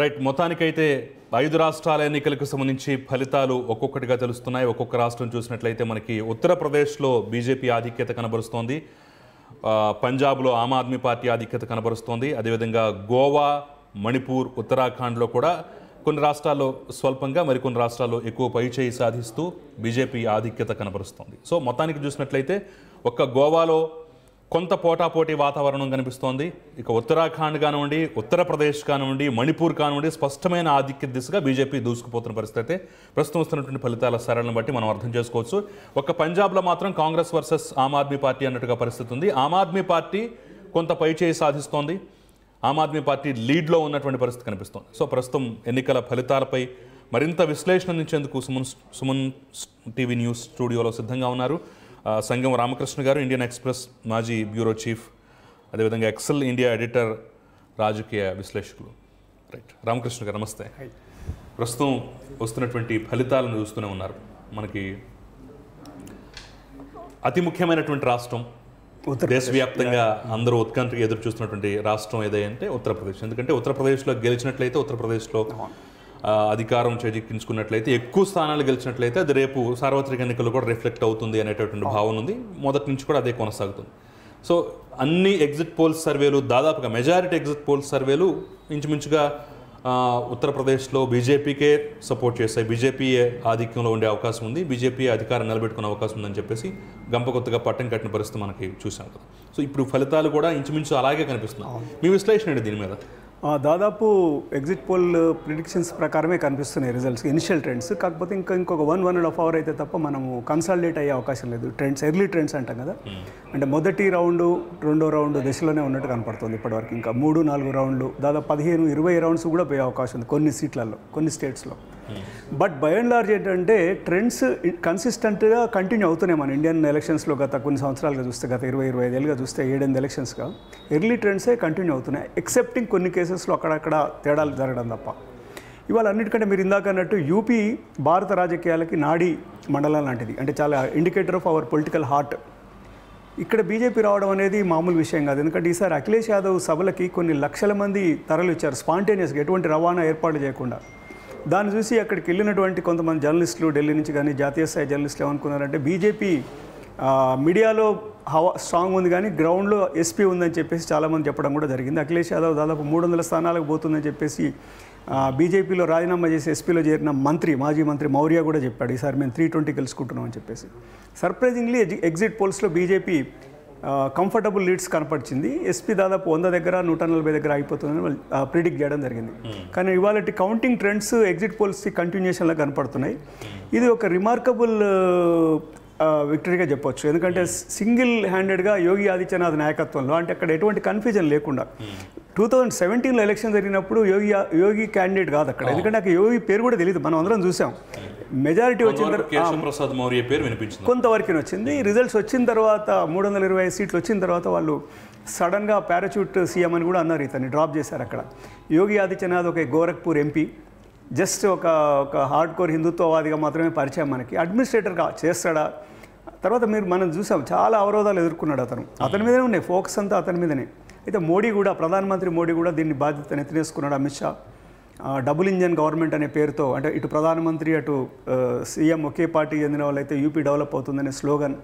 Right మొత్తానికైతే ఐదు రాష్ట్రాల ఎన్నికలకు సంబంధించి ఫలితాలు ఒక్కొక్కటిగా తెలుస్తున్నాయి ఒక్కొక్క రాష్ట్రం చూసినట్లయితే మనకి ఉత్తరప్రదేశ్లో బీజేపీ ఆధిక్యత కనబరుస్తోంది పంజాబ్లో ఆమ్ ఆద్మీ పార్టీ ఆధిక్యత కనబరుస్తోంది అదేవిధంగా గోవా మణిపూర్ ఉత్తరాఖండ్లో కూడా కొన్ని రాష్ట్రాల్లో స్వల్పంగా మరికొన్ని రాష్ట్రాల్లో ఎక్కువ పైచేయి సాధిస్తూ బీజేపీ ఆధిక్యత కనబరుస్తోంది సో మొత్తానికి చూసినట్లయితే ఒక్క గోవాలో కొంత పోటాపోటీ వాతావరణం కనిపిస్తోంది ఇక ఉత్తరాఖండ్ కానివ్వండి ఉత్తరప్రదేశ్ కానివ్వండి మణిపూర్ కానివ్వండి స్పష్టమైన ఆధిక్య దిశగా బీజేపీ దూసుకుపోతున్న పరిస్థితి అయితే ప్రస్తుతం వస్తున్నటువంటి ఫలితాల సరళను బట్టి మనం అర్థం చేసుకోవచ్చు ఒక పంజాబ్లో మాత్రం కాంగ్రెస్ వర్సెస్ ఆమ్ ఆద్మీ పార్టీ అన్నట్టుగా పరిస్థితి ఉంది ఆమ్ ఆద్మీ పార్టీ కొంత పైచేయి సాధిస్తోంది ఆమ్ ఆద్మీ పార్టీ లీడ్లో ఉన్నటువంటి పరిస్థితి కనిపిస్తోంది సో ప్రస్తుతం ఎన్నికల ఫలితాలపై మరింత విశ్లేషణ నుంచేందుకు సుమన్ సుమన్ టీవీ న్యూస్ స్టూడియోలో సిద్ధంగా ఉన్నారు సంగం రామకృష్ణ గారు ఇండియన్ ఎక్స్ప్రెస్ మాజీ బ్యూరో చీఫ్ అదేవిధంగా ఎక్సెల్ ఇండియా ఎడిటర్ రాజకీయ విశ్లేషకులు రైట్ రామకృష్ణ గారు నమస్తే ప్రస్తుతం వస్తున్నటువంటి ఫలితాలను చూస్తూనే ఉన్నారు మనకి అతి ముఖ్యమైనటువంటి రాష్ట్రం దేశవ్యాప్తంగా అందరూ ఉత్కంఠ ఎదురు చూస్తున్నటువంటి రాష్ట్రం ఏదైతే ఉత్తరప్రదేశ్ ఎందుకంటే ఉత్తరప్రదేశ్లో గెలిచినట్లయితే ఉత్తరప్రదేశ్లో అధికారం చేజిక్కించుకున్నట్లయితే ఎక్కువ స్థానాలు గెలిచినట్లయితే అది రేపు సార్వత్రిక ఎన్నికలు కూడా రిఫ్లెక్ట్ అవుతుంది అనేటటువంటి భావన ఉంది మొదటి నుంచి కూడా అదే కొనసాగుతుంది సో అన్ని ఎగ్జిట్ పోల్స్ సర్వేలు దాదాపుగా మెజారిటీ ఎగ్జిట్ పోల్స్ సర్వేలు ఇంచుమించుగా ఉత్తరప్రదేశ్లో బీజేపీకే సపోర్ట్ చేస్తాయి బీజేపీ ఆధిక్యంలో ఉండే అవకాశం ఉంది బీజేపీ అధికారం నిలబెట్టుకునే అవకాశం ఉందని చెప్పేసి గంపకొత్తగా పట్టం కట్టిన పరిస్థితి మనకి చూసాం కదా సో ఇప్పుడు ఫలితాలు కూడా ఇంచుమించు అలాగే కనిపిస్తున్నాయి మీ విశ్లేషణ దీని మీద దాదాపు ఎగ్జిట్ పోల్ ప్రిడిక్షన్స్ ప్రకారమే కనిపిస్తున్నాయి రిజల్ట్స్ ఇనిషియల్ ట్రెండ్స్ కాకపోతే ఇంకా ఇంకొక one one and half hour అయితే తప్ప మనము కన్సాలిడేట్ అయ్యే అవకాశం లేదు ట్రెండ్స్ ఎర్లీ ట్రెండ్స్ అంటాం కదా hmm. అంటే మొదటి రౌండ్ రెండో రౌండ్ దశలోనే ఉన్నట్టు కనపడుతుంది ఇప్పటివరకు ఇంకా మూడు నాలుగు రౌండ్లు దాదాపు పదిహేను ఇరవై రౌండ్స్ కూడా పోయే అవకాశం ఉంది కొన్ని సీట్లలో కొన్ని స్టేట్స్లో బట్ బై అండ్ లార్జ్ ఏంటంటే ట్రెండ్స్ కన్సిస్టెంట్గా కంటిన్యూ అవుతున్నాయి మన ఇండియన్ ఎలక్షన్స్లో గత కొన్ని సంవత్సరాలుగా చూస్తే గత ఇరవై ఇరవై ఐదేళ్ళుగా చూస్తే ఏడెనిమిది ఎలక్షన్స్గా ఎర్లీ ట్రెండ్సే కంటిన్యూ అవుతున్నాయి ఎక్సెప్టింగ్ కొన్ని కేసెస్లో అక్కడక్కడ తేడాలు జరగడం తప్ప ఇవాళ అన్నిటికంటే మీరు ఇందాక అన్నట్టు యూపీ భారత రాజకీయాలకి నాడి మండలం లాంటిది అంటే చాలా indicator of our political heart ఇక్కడ బీజేపీ రావడం అనేది మామూలు విషయం కాదు ఎందుకంటే ఈసారి అఖిలేష్ యాదవ్ సభలకి కొన్ని లక్షల మంది తరలిచ్చారు స్పాంటేనియస్గా ఎటువంటి రవాణా ఏర్పాట్లు చేయకుండా దాన్ని చూసి అక్కడికి వెళ్ళినటువంటి కొంతమంది జర్నలిస్టులు ఢిల్లీ నుంచి కానీ జాతీయ స్థాయి జర్నలిస్టులు ఏమనుకున్నారంటే బీజేపీ మీడియాలో హవా స్ట్రాంగ్ ఉంది కానీ గ్రౌండ్లో ఎస్పీ ఉందని చెప్పేసి చాలామంది చెప్పడం కూడా జరిగింది అఖిలేష్ యాదవ్ దాదాపు మూడు వందల స్థానాలకు పోతుందని చెప్పేసి బీజేపీలో రాజీనామా చేసి ఎస్పీలో చేరిన మంత్రి మాజీ మంత్రి మౌర్య కూడా చెప్పాడు ఈసారి మేము త్రీ ట్వంటీ గెలుచుకుంటున్నాం అని చెప్పేసి సర్ప్రైజింగ్లీ ఎగ్జిట్ పోల్స్లో బీజేపీ కంఫర్టబుల్ లీడ్స్ కనపరిచింది ఎస్పీ దాదాపు వంద దగ్గర నూట నలభై దగ్గర అయిపోతుందని ప్రిడిక్ట్ చేయడం జరిగింది hmm. కానీ ఇవాళ కౌంటింగ్ ట్రెండ్స్ ఎగ్జిట్ పోల్స్ కంటిన్యూషన్లో కనపడుతున్నాయి hmm. ఇది ఒక రిమార్కబుల్ విక్టరీగా చెప్పొచ్చు ఎందుకంటే సింగిల్ hmm. హ్యాండెడ్గా యోగి ఆదిత్యనాథ్ నాయకత్వంలో అంటే అక్కడ ఎటువంటి కన్ఫ్యూజన్ లేకుండా టూ థౌజండ్ సెవెంటీన్లో ఎలక్షన్ జరిగినప్పుడు యోగి యోగి క్యాండిడేట్ కాదు అక్కడ oh. ఎందుకంటే నాకు యోగి పేరు కూడా తెలియదు మనం అందరం చూసాం మెజారిటీ వచ్చిన తర్వాత మౌర్య పేరు వినిపించింది కొంతవరకు వచ్చింది రిజల్ట్స్ వచ్చిన తర్వాత మూడు వందల ఇరవై సీట్లు వచ్చిన తర్వాత వాళ్ళు సడన్గా పారాచూట్ సీఎం అని కూడా అన్నారు ఇతన్ని డ్రాప్ చేశారు అక్కడ యోగి ఆదిత్యనాథ్ ఒక గోరఖ్పూర్ ఎంపీ జస్ట్ ఒక ఒక హార్డ్ కోర్ హిందుత్వవాదిగా మాత్రమే పరిచయం మనకి అడ్మినిస్ట్రేటర్గా చేస్తాడా తర్వాత మీరు మనం చూసాం చాలా అవరోధాలు ఎదుర్కొన్నాడు అతను అతని మీదనే ఉన్నాయి ఫోకస్ అంతా అతని మీదనే అయితే మోడీ కూడా ప్రధానమంత్రి మోడీ కూడా దీన్ని బాధ్యతను ఎత్తినేసుకున్నాడు Amit Shah double engine government అనే పేరుతో అంటే ఇటు ప్రధానమంత్రి అటు సీఎం ఒకే పార్టీ చెందిన వాళ్ళైతే యూపీ డెవలప్ అవుతుందనే స్లోగన్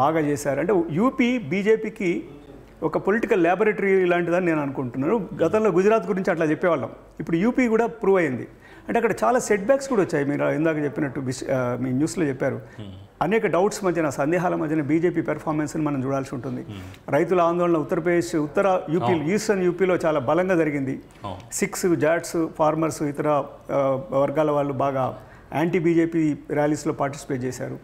బాగా చేశారు అంటే యూపీ బీజేపీకి ఒక పొలిటికల్ ల్యాబొరేటరీ లాంటిదని నేను అనుకుంటున్నాను గతంలో గుజరాత్ గురించి అట్లా చెప్పేవాళ్ళం ఇప్పుడు యూపీ కూడా ప్రూవ్ అయింది అంటే అక్కడ చాలా సెట్ బ్యాక్స్ కూడా వచ్చాయి మీరు ఇందాక చెప్పినట్టు మీ న్యూస్లో చెప్పారు hmm. అనేక డౌట్స్ మధ్యన సందేహాల మధ్యన బీజేపీ పెర్ఫార్మెన్స్ని మనం చూడాల్సి ఉంటుంది hmm. రైతుల ఆందోళన ఉత్తరప్రదేశ్ ఉత్తర యూపీ oh. ఈస్టర్న్ యూపీలో చాలా బలంగా జరిగింది సిక్స్ జాట్స్ ఫార్మర్స్ ఇతర వర్గాల వాళ్ళు బాగా యాంటీ బీజేపీ ర్యాలీస్లో పార్టిసిపేట్ చేశారు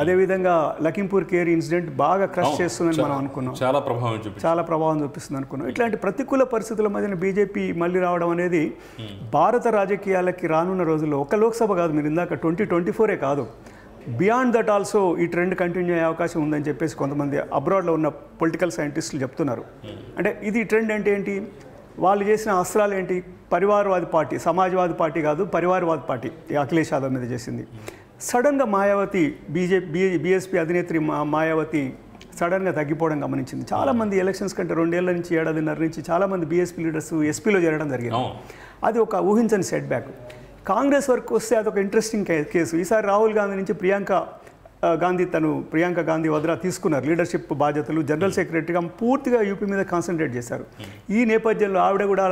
అదేవిధంగా లఖింపూర్ కేర్ ఇన్సిడెంట్ బాగా క్రష్ చేస్తుందని మనం అనుకున్నాం చాలా ప్రభావం చాలా ప్రభావం చూపిస్తుంది అనుకున్నాం ఇట్లాంటి ప్రతికూల పరిస్థితుల మధ్యన బీజేపీ మళ్ళీ రావడం అనేది hmm. భారత రాజకీయాలకి రానున్న రోజుల్లో ఒక లోక్సభ కాదు మీరు ఇందాక ట్వంటీ ట్వంటీ ఫోరే కాదు బియాండ్ దట్ ఆల్సో ఈ ట్రెండ్ కంటిన్యూ అయ్యే అవకాశం ఉందని చెప్పేసి కొంతమంది అబ్రాడ్లో ఉన్న పొలిటికల్ సైంటిస్టులు చెప్తున్నారు hmm. అంటే ఇది ట్రెండ్ అంటే ఏంటి వాళ్ళు చేసిన అస్త్రాలు ఏంటి పరివారవాది పార్టీ సమాజ్వాది పార్టీ కాదు పరివారవాది పార్టీ అఖిలేష్ యాదవ్ మీద చేసింది సడన్గా మాయావతి బీజేపీ బీ బీఎస్పీ అధినేత్రి మాయావతి సడన్గా తగ్గిపోవడం గమనించింది చాలామంది ఎలక్షన్స్ కంటే రెండేళ్ల నుంచి ఏడాదిన్నర నుంచి చాలామంది బీఎస్పీ లీడర్స్ ఎస్పీలో చేరడం జరిగింది అది ఒక ఊహించని సెట్ బ్యాక్ కాంగ్రెస్ వరకు వస్తే అదొక ఇంట్రెస్టింగ్ కేసు ఈసారి రాహుల్ గాంధీ నుంచి ప్రియాంక గాంధీ తను ప్రియాంక గాంధీ వద్రా తీసుకున్నారు లీడర్షిప్ బాధ్యతలు జనరల్ hmm. సెక్రటరీగా పూర్తిగా యూపీ మీద కాన్సన్ట్రేట్ చేశారు hmm. ఈ నేపథ్యంలో ఆవిడ కూడా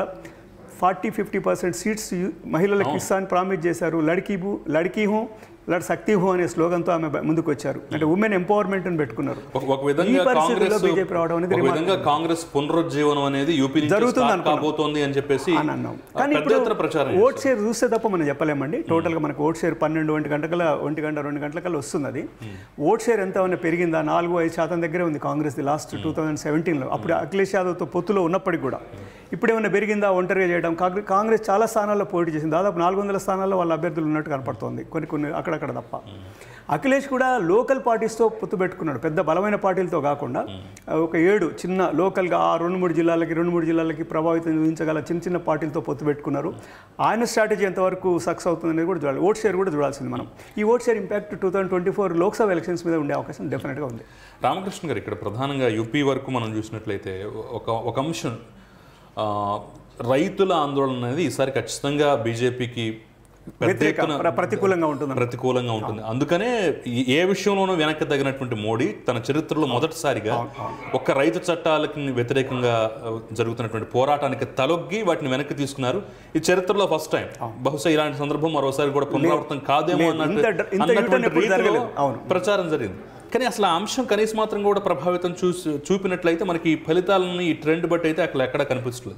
ఫార్టీ ఫిఫ్టీ పర్సెంట్ సీట్స్ మహిళలకు oh. ఇస్తా అని ప్రామిస్ చేశారు లడికీ లడికీ హోం లేకపోతే శక్తి హో అనే స్లోగన్తో ఆమె ముందుకు వచ్చారు అంటే ఉమెన్ ఎంపవర్మెంట్ అని పెట్టుకున్నారు ఒక విధంగా కాంగ్రెస్ రావడం అనేది కాంగ్రెస్ పునరుజ్జీవనం అనేది యూపీ జరుగుతుంది కాబోతోంది అని చెప్పేసి అన్నాం కానీ ఇప్పుడు ప్రచారం ఓట్ షేర్ చూస్తే తప్ప మనం చెప్పలేమండి టోటల్గా మనకు ఓట్ షేర్ పన్నెండు ఒంటి గంటల ఒంటి గంట రెండు కల్లా వస్తుంది అది ఓట్ షేర్ ఎంత ఏమైనా పెరిగిందా నాలుగు ఐదు శాతం దగ్గరే ఉంది కాంగ్రెస్ లాస్ట్ టూ థౌజండ్ సెవెంటీన్లో అప్పుడు అఖిలేష్ యాదవ్తో పొత్తులో ఉన్నప్పటికీ కూడా ఏమైనా పెరిగిందా ఒంటరిగా చేయడం కాంగ్రెస్ చాలా స్థానాల్లో పోటీ చేసింది దాదాపు నాలుగు వందల స్థానాల్లో వాళ్ళ అభ్యర్థులు ఉన్నట్టు కనపడుతోంది కొన్ని కొన్ని అక్కడక్కడ తప్ప అఖిలేష్ కూడా లోకల్ పార్టీస్తో పొత్తు పెట్టుకున్నాడు పెద్ద బలమైన పార్టీలతో కాకుండా ఒక ఏడు చిన్న లోకల్గా ఆ రెండు మూడు జిల్లాలకి రెండు మూడు జిల్లాలకి ప్రభావితం చూపించగల చిన్న చిన్న పార్టీలతో పొత్తు పెట్టుకున్నారు ఆయన స్ట్రాటజీ ఎంతవరకు సక్సెస్ అవుతుంది కూడా చూడాలి ఓట్ షేర్ కూడా చూడాల్సింది మనం ఈ vote share impact two thousand twenty four Lok Sabha elections మీద ఉండే అవకాశం డెఫినెట్గా ఉంది రామకృష్ణ గారు ఇక్కడ ప్రధానంగా యూపీ వరకు మనం చూసినట్లయితే ఒక ఒక అంశం రైతుల ఆందోళన అనేది ఈసారి ఖచ్చితంగా బీజేపీకి ప్రతికూలంగా ఉంటుంది ప్రతికూలంగా ఉంటుంది అందుకనే ఏ విషయంలోనూ వెనక్కి తగినటువంటి మోడీ తన చరిత్రలో మొదటిసారిగా ఒక్క రైతు చట్టాలకి వ్యతిరేకంగా జరుగుతున్నటువంటి పోరాటానికి తలొగ్గి వాటిని వెనక్కి తీసుకున్నారు ఈ చరిత్రలో ఫస్ట్ టైం బహుశా ఇలాంటి సందర్భం మరోసారి కూడా పునరావృతం కాదేమో అన్నట్టు ప్రచారం జరిగింది కానీ అసలు ఆ అంశం కనీసం మాత్రం కూడా ప్రభావితం చూసి చూపినట్లయితే మనకి ఈ ఫలితాలని ఈ ట్రెండ్ బట్టి అయితే అక్కడ ఎక్కడ కనిపిస్తుంది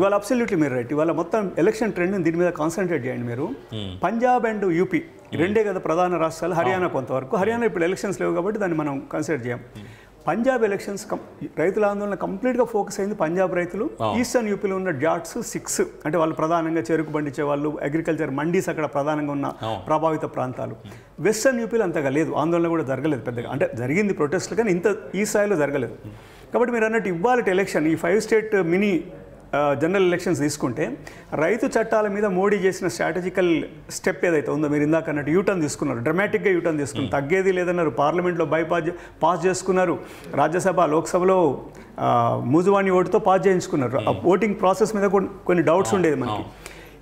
ఇవాళ అబ్సల్యూట్లీ మీరు రైట్ ఇవాళ మొత్తం ఎలక్షన్ ట్రెండ్ దీని మీద కాన్సన్ట్రేట్ చేయండి మీరు పంజాబ్ అండ్ యూపీ రెండే కదా ప్రధాన రాష్ట్రాలు hmm. హర్యానా కొంతవరకు హర్యానా ఇప్పుడు ఎలక్షన్స్ లేవు కాబట్టి దాన్ని మనం కన్సిడర్ చేయం hmm. పంజాబ్ ఎలక్షన్స్ రైతుల ఆందోళన కంప్లీట్గా ఫోకస్ అయింది పంజాబ్ రైతులు ఈస్టర్న్ యూపీలో ఉన్న జాట్స్ సిక్స్ అంటే వాళ్ళు ప్రధానంగా చెరుకు పండించే వాళ్ళు అగ్రికల్చర్ మండీస్ అక్కడ ప్రధానంగా ఉన్న ప్రభావిత ప్రాంతాలు వెస్టర్న్ యూపీలో అంతగా లేదు ఆందోళన కూడా జరగలేదు పెద్దగా అంటే జరిగింది ప్రొటెస్ట్లు కానీ ఇంత ఈ స్థాయిలో జరగలేదు కాబట్టి మీరు అన్నట్టు ఇవ్వాలి ఎలక్షన్ ఈ five state mini general elections తీసుకుంటే రైతు చట్టాల మీద మోడీ చేసిన స్ట్రాటజికల్ స్టెప్ ఏదైతే ఉందో మీరు ఇందాక అన్నట్టు యూటర్న్ తీసుకున్నారు డ్రమాటిక్గా యూటర్న్ తీసుకున్నారు తగ్గేది లేదన్నారు పార్లమెంట్లో బైపాస్ పాస్ చేసుకున్నారు రాజ్యసభ లోక్సభలో మూజువాణి ఓటుతో పాస్ చేయించుకున్నారు ఆ ఓటింగ్ ప్రాసెస్ మీద కొన్ని డౌట్స్ ఉండేది మనకి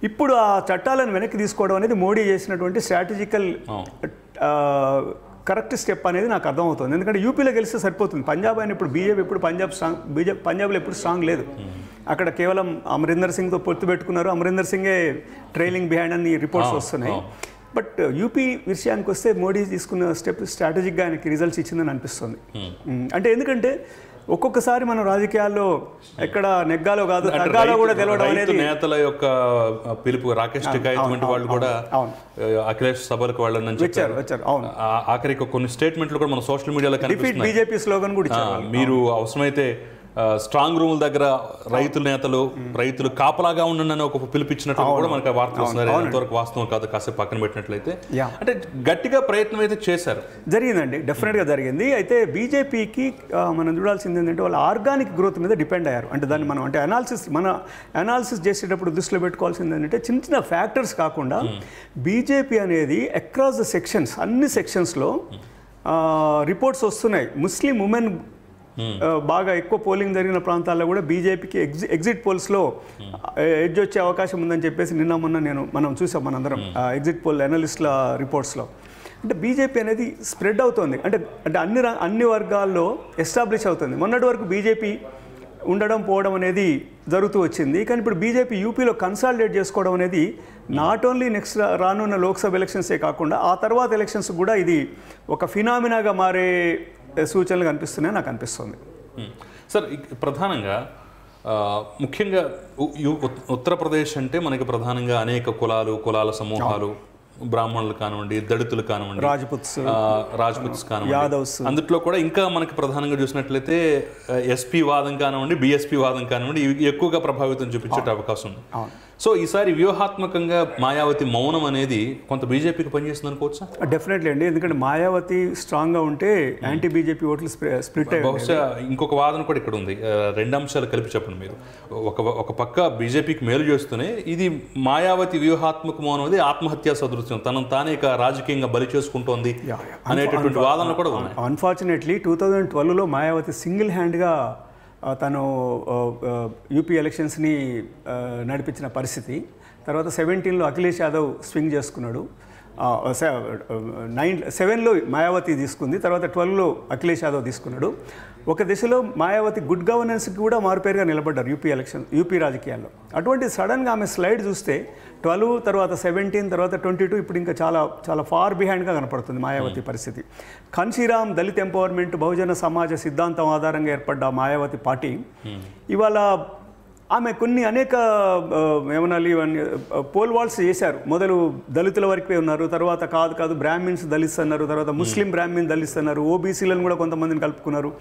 ఇప్పుడు ఆ చట్టాలను వెనక్కి తీసుకోవడం అనేది మోడీ చేసినటువంటి స్ట్రాటజికల్ కరెక్ట్ స్టెప్ అనేది నాకు అర్థమవుతుంది ఎందుకంటే యూపీలో గెలిస్తే సరిపోతుంది పంజాబ్ అయిన ఇప్పుడు బీజేపీ ఎప్పుడు పంజాబ్ స్ట్రాంగ్ బీజేపీ పంజాబ్లో ఎప్పుడు స్ట్రాంగ్ లేదు hmm. అక్కడ కేవలం అమరీందర్ సింగ్తో పొత్తు పెట్టుకున్నారు అమరీందర్ సింగే ట్రైలింగ్ బిహైండ్ అని రిపోర్ట్స్ వస్తున్నాయి బట్ ah. uh, యూపీ విషయానికి వస్తే మోడీ తీసుకున్న స్టెప్ స్ట్రాటజిక్గా ఆయనకి రిజల్ట్స్ ఇచ్చిందని అనిపిస్తుంది hmm. Hmm. అంటే ఎందుకంటే ఒక్కొక్కసారి మనం రాజకీయాల్లో hmm. ఎక్కడ నెగ్గాలో కాదు నెగ్గాలో కూడా తెలవడం అనేది నేతల యొక్క పిలుపు రాకేష్ వంటి వాళ్ళు కూడా అఖిలేష్ సభలకు వాళ్ళని వచ్చారు అవును ఆఖరికి కొన్ని స్టేట్మెంట్లు కూడా మన సోషల్ మీడియాలో బీజేపీ స్లోగన్ కూడా మీరు అవసరమైతే స్ట్రాంగ్ రూముల దగ్గర రైతుల నేతలు రైతులు కాపలాగా ఉండండి ఒక పిలిపించినట్టు కూడా మనకు వార్తలు వస్తున్నారు వాస్తవం కాదు కాసేపు పక్కన పెట్టినట్లయితే అంటే గట్టిగా ప్రయత్నం అయితే చేశారు జరిగిందండి డెఫినెట్గా జరిగింది అయితే బీజేపీకి మనం చూడాల్సింది ఏంటంటే వాళ్ళు ఆర్గానిక్ గ్రోత్ మీద డిపెండ్ అయ్యారు అంటే దాన్ని మనం అంటే అనాలిసిస్ మన అనాలిసిస్ చేసేటప్పుడు దృష్టిలో పెట్టుకోవాల్సింది ఏంటంటే చిన్న చిన్న ఫ్యాక్టర్స్ కాకుండా hmm. బీజేపీ అనేది అక్రాస్ ద సెక్షన్స్ అన్ని సెక్షన్స్లో రిపోర్ట్స్ hmm. వస్తున్నాయి ముస్లిం ఉమెన్ Hmm. బాగా ఎక్కువ పోలింగ్ జరిగిన ప్రాంతాల్లో కూడా బీజేపీకి ఎగ్జి ఎగ్జిట్ పోల్స్లో hmm. ఎడ్జ్ వచ్చే అవకాశం ఉందని చెప్పేసి నిన్న మొన్న నేను మనం చూసాం మనందరం hmm. ఎగ్జిట్ పోల్ అనలిస్ట్ల రిపోర్ట్స్లో అంటే బీజేపీ అనేది స్ప్రెడ్ అవుతుంది అంటే అంటే అన్ని అన్ని వర్గాల్లో ఎస్టాబ్లిష్ అవుతుంది మొన్నటి వరకు బీజేపీ ఉండడం పోవడం అనేది జరుగుతూ వచ్చింది కానీ ఇప్పుడు బీజేపీ యూపీలో కన్సాలిడేట్ చేసుకోవడం అనేది నాట్ ఓన్లీ నెక్స్ట్ రానున్న లోక్సభ ఎలక్షన్సే కాకుండా ఆ తర్వాత ఎలక్షన్స్ కూడా ఇది ఒక ఫినామినాగా మారే సూచనలు కనిపిస్తున్నాయి నాకు అనిపిస్తుంది సార్ ప్రధానంగా ముఖ్యంగా ఉత్తరప్రదేశ్ అంటే మనకి ప్రధానంగా అనేక కులాలు కులాల సమూహాలు బ్రాహ్మణులు కానివ్వండి దళితులు కానివ్వండి రాజపుత్ రాజ్పుత్స్ కానివ్వండి యాదవ్స్ అందుట్లో కూడా ఇంకా మనకి ప్రధానంగా చూసినట్లయితే ఎస్పీ వాదం కానివ్వండి బిఎస్పీ వాదం కానివ్వండి ఇవి ఎక్కువగా ప్రభావితం చూపించే అవకాశం ఉంది సో ఈసారి వ్యూహాత్మకంగా మాయావతి మౌనం అనేది కొంత బీజేపీకి పనిచేస్తుంది అనుకోవచ్చా డెఫినెట్లీ అండి ఎందుకంటే మాయావతి స్ట్రాంగ్గా ఉంటే యాంటీ hmm. బీజేపీ ఓట్లు స్ప్లిట్ బహుశా ఇంకొక వాదన కూడా ఇక్కడ ఉంది రెండు అంశాలు కలిపి చెప్పండి మీరు ఒక ఒక పక్క బీజేపీకి మేలు చేస్తూనే ఇది మాయావతి వ్యూహాత్మక మౌనం అనేది ఆత్మహత్యా సదృశ్యం తనను తానే ఇక రాజకీయంగా బలి చేసుకుంటోంది అనేటటువంటి వాదనలు కూడా ఉన్నాయి అన్ఫార్చునేట్లీ టూ థౌజండ్ ట్వెల్వ్లో మాయావతి సింగిల్ హ్యాండ్గా తను యూపీ ఎలక్షన్స్ని నడిపించిన పరిస్థితి తర్వాత సెవెంటీన్లో అఖిలేష్ యాదవ్ స్వింగ్ చేసుకున్నాడు నైన్ సెవెన్లో మాయావతి తీసుకుంది తర్వాత ట్వెల్వ్లో అఖిలేష్ యాదవ్ తీసుకున్నాడు ఒక దిశలో మాయావతి గుడ్ గవర్నెన్స్కి కూడా మారుపేరుగా నిలబడ్డారు యూపీ ఎలక్షన్ యూపీ రాజకీయాల్లో అటువంటి సడన్గా ఆమె స్లైడ్ చూస్తే ట్వెల్వ్ తర్వాత సెవెంటీన్ తర్వాత ట్వంటీ టూ ఇప్పుడు ఇంకా చాలా చాలా ఫార్ బిహైండ్గా కనపడుతుంది మాయావతి hmm. పరిస్థితి కన్సీరామ్ దళిత్ ఎంపవర్మెంట్ బహుజన సమాజ సిద్ధాంతం ఆధారంగా ఏర్పడ్డ మాయావతి పార్టీ hmm. ఇవాళ ఆమె కొన్ని అనేక ఏమనాలి పోల్ వాల్స్ చేశారు మొదలు దళితుల వరకే ఉన్నారు తర్వాత కాదు కాదు బ్రాహ్మిన్స్ దళిత్స్ అన్నారు తర్వాత hmm. ముస్లిం బ్రాహ్మిన్ దళిత్స్ అన్నారు ఓబీసీలను కూడా కొంతమందిని కలుపుకున్నారు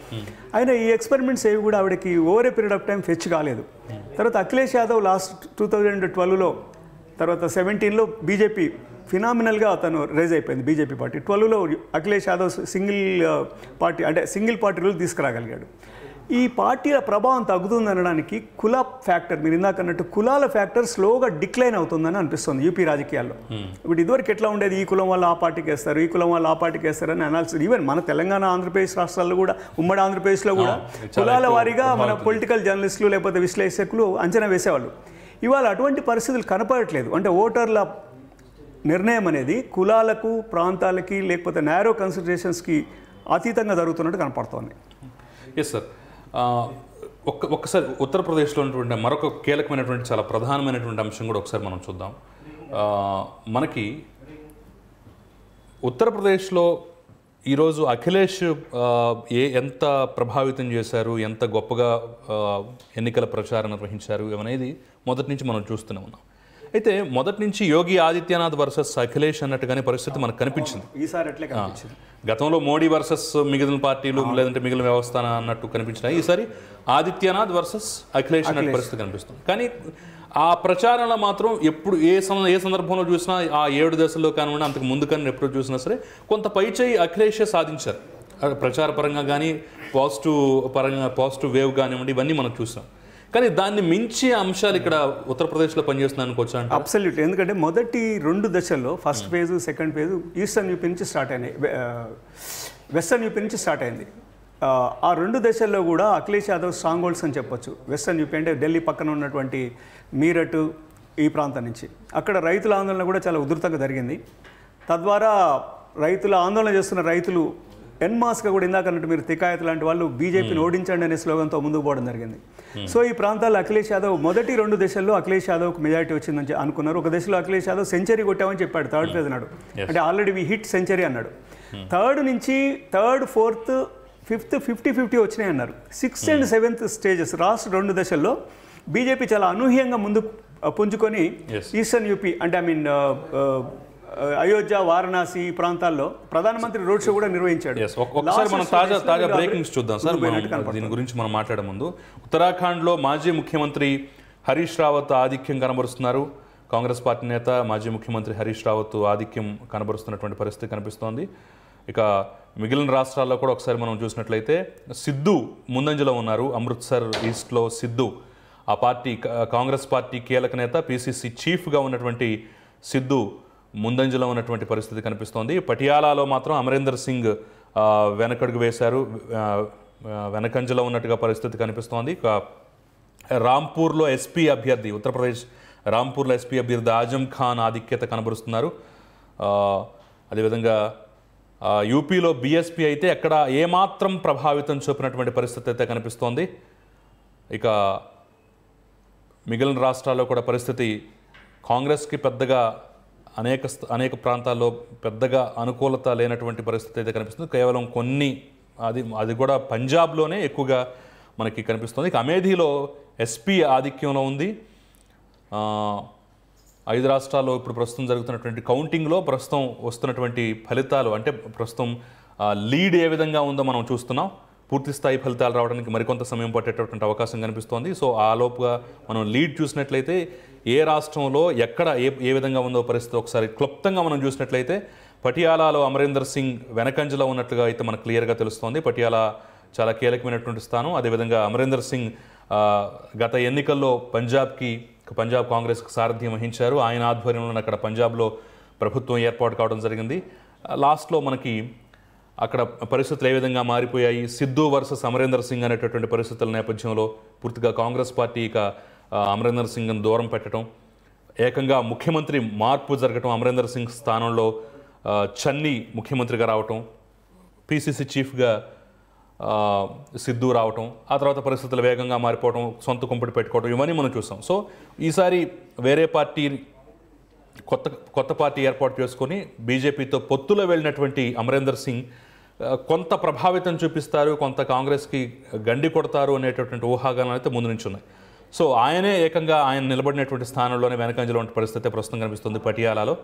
అయినా ఈ ఎక్స్పెరిమెంట్స్ ఏవి కూడా ఆవిడకి over a period of time fetch కాలేదు తర్వాత Akhilesh Yadav last two thousand ట్వెల్వ్లో తర్వాత సెవెంటీన్లో బీజేపీ ఫినామినల్గా అతను రేజ్ అయిపోయింది బీజేపీ పార్టీ ట్వెల్వ్లో అఖిలేష్ యాదవ్ సింగిల్ పార్టీ అంటే సింగిల్ పార్టీ రూల్ తీసుకురాగలిగాడు ఈ పార్టీల ప్రభావం తగ్గుతుంది అనడానికి కుల ఫ్యాక్టర్ మీరు ఇందాక అన్నట్టు కులాల ఫ్యాక్టర్ స్లోగా డిక్లైన్ అవుతుందని అనిపిస్తుంది యూపీ రాజకీయాల్లో hmm. ఇప్పుడు ఇదివరకు ఎట్లా ఉండేది ఈ కులం వాళ్ళు ఆ పార్టీకి వేస్తారు ఈ కులం వాళ్ళు ఆ పార్టీకి వేస్తారు అని అనాల్సి ఈవెన్ మన తెలంగాణ ఆంధ్రప్రదేశ్ రాష్ట్రాల్లో కూడా ఉమ్మడి ఆంధ్రప్రదేశ్లో కూడా కులాల వారీగా మన పొలిటికల్ జర్నలిస్టులు లేకపోతే విశ్లేషకులు అంచనా వేసేవాళ్ళు ఇవాళ అటువంటి పరిస్థితులు కనపడట్లేదు అంటే ఓటర్ల నిర్ణయం అనేది కులాలకు ప్రాంతాలకి లేకపోతే నేరో కన్సిడరేషన్స్కి అతీతంగా జరుగుతున్నట్టు కనపడుతోంది ఎస్ సార్ ఒక్క ఒక్కసారి ఉత్తరప్రదేశ్లో ఉన్నటువంటి మరొక కీలకమైనటువంటి చాలా ప్రధానమైనటువంటి అంశం కూడా ఒకసారి మనం చూద్దాం మనకి ఉత్తరప్రదేశ్లో ఈరోజు అఖిలేష్ ఏ ఎంత ప్రభావితం చేశారు ఎంత గొప్పగా ఎన్నికల ప్రచారం నిర్వహించారు అనేది మొదటి నుంచి మనం చూస్తూనే ఉన్నాం అయితే మొదటి నుంచి యోగి ఆదిత్యనాథ్ వర్సెస్ అఖిలేష్ అన్నట్టుగానే పరిస్థితి మనకు కనిపించింది ఈసారి అట్లే కనిపించింది గతంలో మోడీ వర్సెస్ మిగిలిన పార్టీలు లేదంటే మిగిలిన వ్యవస్థ అన్నట్టు కనిపించినాయి ఈసారి ఆదిత్యనాథ్ వర్సెస్ అఖిలేష్ అన్నట్టు పరిస్థితి కనిపిస్తుంది కానీ ఆ ప్రచారంలో మాత్రం ఎప్పుడు ఏ ఏ సందర్భంలో చూసినా ఆ ఏడు దశల్లో కానివ్వండి అంతకు ముందు కానీ ఎప్పుడు చూసినా సరే కొంత పైచేయి అఖిలేషే సాధించారు ప్రచార పరంగా కానీ పాజిటివ్ పరంగా పాజిటివ్ వేవ్ కానివ్వండి ఇవన్నీ మనం చూసాం కానీ దాన్ని మించి అంశాలు ఇక్కడ ఉత్తరప్రదేశ్లో పనిచేస్తున్నాను అనుకోవచ్చు అబ్సల్యూట్ ఎందుకంటే మొదటి రెండు దశల్లో first phase second phase eastern UP నుంచి స్టార్ట్ అయినాయి వెస్టర్న్ యూపీ uh, నుంచి స్టార్ట్ అయింది uh, ఆ రెండు దశల్లో కూడా అఖిలేష్ యాదవ్ స్ట్రాంగ్ హోల్డ్స్ అని చెప్పొచ్చు వెస్టర్న్ యూపీ అంటే ఢిల్లీ పక్కన ఉన్నటువంటి మీరట్ ఈ ప్రాంతం నుంచి అక్కడ రైతుల ఆందోళన కూడా చాలా ఉధృతంగా జరిగింది తద్వారా రైతుల ఆందోళన చేస్తున్న రైతులు ఎన్మాస్గా కూడా ఇందాక అన్నట్టు మీరు తికాయత్ లాంటి వాళ్ళు బీజేపీని hmm. ఓడించండి అనే స్లోగన్తో ముందుకు పోవడం జరిగింది hmm. సో ఈ ప్రాంతాల్లో అఖిలేష్ యాదవ్ మొదటి రెండు దశల్లో అఖిలేష్ యాదవ్కు మెజారిటీ వచ్చిందని అనుకున్నారు ఒక దశలో అఖిలేష్ యాదవ్ సెంచరీ కొట్టామని చెప్పాడు థర్డ్ ఫేజ్ hmm. అన్నాడు అంటే ఆల్రెడీ వి హిట్ సెంచరీ అన్నాడు థర్డ్ నుంచి third fourth fifth fifty fifty వచ్చినాయి అన్నారు sixth and seventh stages last రెండు దశల్లో బీజేపీ చాలా అనూహ్యంగా ముందు పుంజుకొని ఈస్టర్న్ యూపీ అంటే I mean uh, uh, Ayodhya Varanasi ఈ ప్రాంతాల్లో ప్రధానమంత్రి రోడ్ షో కూడా నిర్వహించాడు ఒకసారి మనం తాజా తాజా బ్రేకింగ్స్ చూద్దాం సార్ దీని గురించి మనం మాట్లాడే ముందు ఉత్తరాఖండ్లో మాజీ ముఖ్యమంత్రి హరీష్ రావత్ ఆధిక్యం కనబరుస్తున్నారు కాంగ్రెస్ పార్టీ నేత మాజీ ముఖ్యమంత్రి హరీష్ రావత్ ఆధిక్యం కనబరుస్తున్నటువంటి పరిస్థితి కనిపిస్తోంది ఇక మిగిలిన రాష్ట్రాల్లో కూడా ఒకసారి మనం చూసినట్లయితే సిద్ధు ముందంజలో ఉన్నారు అమృత్సర్ ఈస్ట్లో సిద్ధు ఆ పార్టీ కాంగ్రెస్ పార్టీ కీలక నేత పీసీసీ చీఫ్గా ఉన్నటువంటి సిద్ధు ముందంజలో ఉన్నటువంటి పరిస్థితి కనిపిస్తోంది పటియాలాలో మాత్రం అమరేందర్ సింగ్ వెనకడుగు వేశారు వెనకంజలో ఉన్నట్టుగా పరిస్థితి కనిపిస్తోంది రాంపూర్లో ఎస్పీ అభ్యర్థి ఉత్తరప్రదేశ్ రాంపూర్లో ఎస్పీ అభ్యర్థి ఆజం ఖాన్ ఆధిక్యత కనబరుస్తున్నారు అదేవిధంగా యూపీలో బీఎస్పీ అయితే ఎక్కడ ఏమాత్రం ప్రభావితం చూపినటువంటి పరిస్థితి అయితే కనిపిస్తోంది ఇక మిగిలిన రాష్ట్రాల్లో కూడా పరిస్థితి కాంగ్రెస్కి పెద్దగా అనేక అనేక ప్రాంతాల్లో పెద్దగా అనుకూలత లేనటువంటి పరిస్థితి అయితే కనిపిస్తుంది కేవలం కొన్ని అది అది కూడా పంజాబ్లోనే ఎక్కువగా మనకి కనిపిస్తుంది ఇక అమేధీలో ఎస్పీ ఆధిక్యంలో ఉంది ఐదు రాష్ట్రాల్లో ఇప్పుడు ప్రస్తుతం జరుగుతున్నటువంటి కౌంటింగ్లో ప్రస్తుతం వస్తున్నటువంటి ఫలితాలు అంటే ప్రస్తుతం లీడ్ ఏ విధంగా ఉందో మనం చూస్తున్నాం పూర్తి స్థాయి ఫలితాలు రావడానికి మరికొంత సమయం పట్టేటటువంటి అవకాశం కనిపిస్తోంది సో ఆలోపుగా మనం లీడ్ చూసినట్లయితే ఏ రాష్ట్రంలో ఎక్కడ ఏ ఏ విధంగా ఉందో పరిస్థితి ఒకసారి క్లుప్తంగా మనం చూసినట్లయితే పటియాలాలో అమరేందర్ సింగ్ వెనకంజలో ఉన్నట్లుగా అయితే మనకు క్లియర్గా తెలుస్తోంది పటియాలా చాలా కీలకమైనటువంటి స్థానం అదేవిధంగా అమరేందర్ సింగ్ గత ఎన్నికల్లో పంజాబ్కి పంజాబ్ కాంగ్రెస్కి సారథ్యం వహించారు ఆయన ఆధ్వర్యంలో అక్కడ పంజాబ్లో ప్రభుత్వం ఏర్పాటు కావడం జరిగింది లాస్ట్లో మనకి అక్కడ పరిస్థితులు ఏ విధంగా మారిపోయాయి సిద్ధు వర్సెస్ అమరేందర్ సింగ్ అనేటటువంటి పరిస్థితుల నేపథ్యంలో పూర్తిగా కాంగ్రెస్ పార్టీ ఇక అమరేందర్ సింగ్ను దూరం పెట్టడం ఏకంగా ముఖ్యమంత్రి మార్పు జరగటం అమరేందర్ సింగ్ స్థానంలో చన్నీ ముఖ్యమంత్రిగా రావటం పిసిసి చీఫ్గా సిద్ధు రావటం ఆ తర్వాత పరిస్థితులు వేగంగా మారిపోవటం సొంత కుంపటి పెట్టుకోవటం ఇవన్నీ మనం చూసాం సో ఈసారి వేరే పార్టీ కొత్త కొత్త పార్టీ ఏర్పాటు చేసుకొని బీజేపీతో పొత్తులో వెళ్ళినటువంటి అమరేందర్ సింగ్ కొంత ప్రభావితం చూపిస్తారు కొంత కాంగ్రెస్కి గండి కొడతారు అనేటటువంటి ఊహాగానాలు అయితే ముందు నుంచి ఉన్నాయి సో ఆయనే ఏకంగా ఆయన నిలబడినటువంటి స్థానంలోనే వెనకంజలో ఉన్న పరిస్థితి ప్రస్తుతం కనిపిస్తుంది పటియాలలో